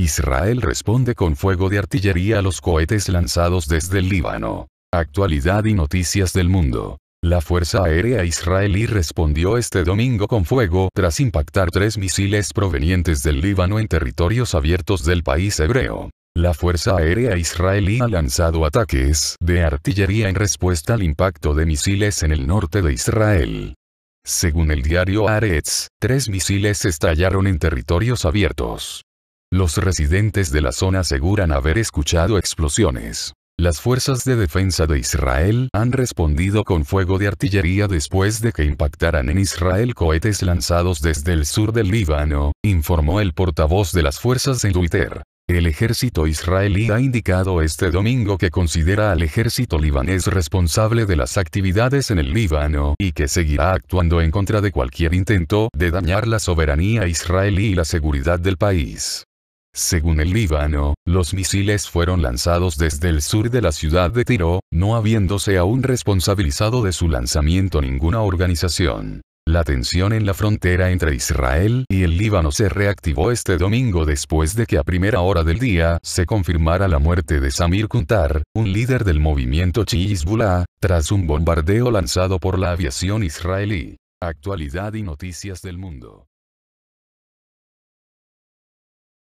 Israel responde con fuego de artillería a los cohetes lanzados desde el Líbano. Actualidad y noticias del mundo. La Fuerza Aérea Israelí respondió este domingo con fuego tras impactar tres misiles provenientes del Líbano en territorios abiertos del país hebreo. La Fuerza Aérea Israelí ha lanzado ataques de artillería en respuesta al impacto de misiles en el norte de Israel. Según el diario Aretz, tres misiles estallaron en territorios abiertos. Los residentes de la zona aseguran haber escuchado explosiones. Las fuerzas de defensa de Israel han respondido con fuego de artillería después de que impactaran en Israel cohetes lanzados desde el sur del Líbano, informó el portavoz de las fuerzas en Twitter. El ejército israelí ha indicado este domingo que considera al ejército libanés responsable de las actividades en el Líbano y que seguirá actuando en contra de cualquier intento de dañar la soberanía israelí y la seguridad del país. Según el Líbano, los misiles fueron lanzados desde el sur de la ciudad de Tiro, no habiéndose aún responsabilizado de su lanzamiento ninguna organización. La tensión en la frontera entre Israel y el Líbano se reactivó este domingo después de que a primera hora del día se confirmara la muerte de Samir Kuntar, un líder del movimiento Hezbollah, tras un bombardeo lanzado por la aviación israelí. Actualidad y noticias del mundo.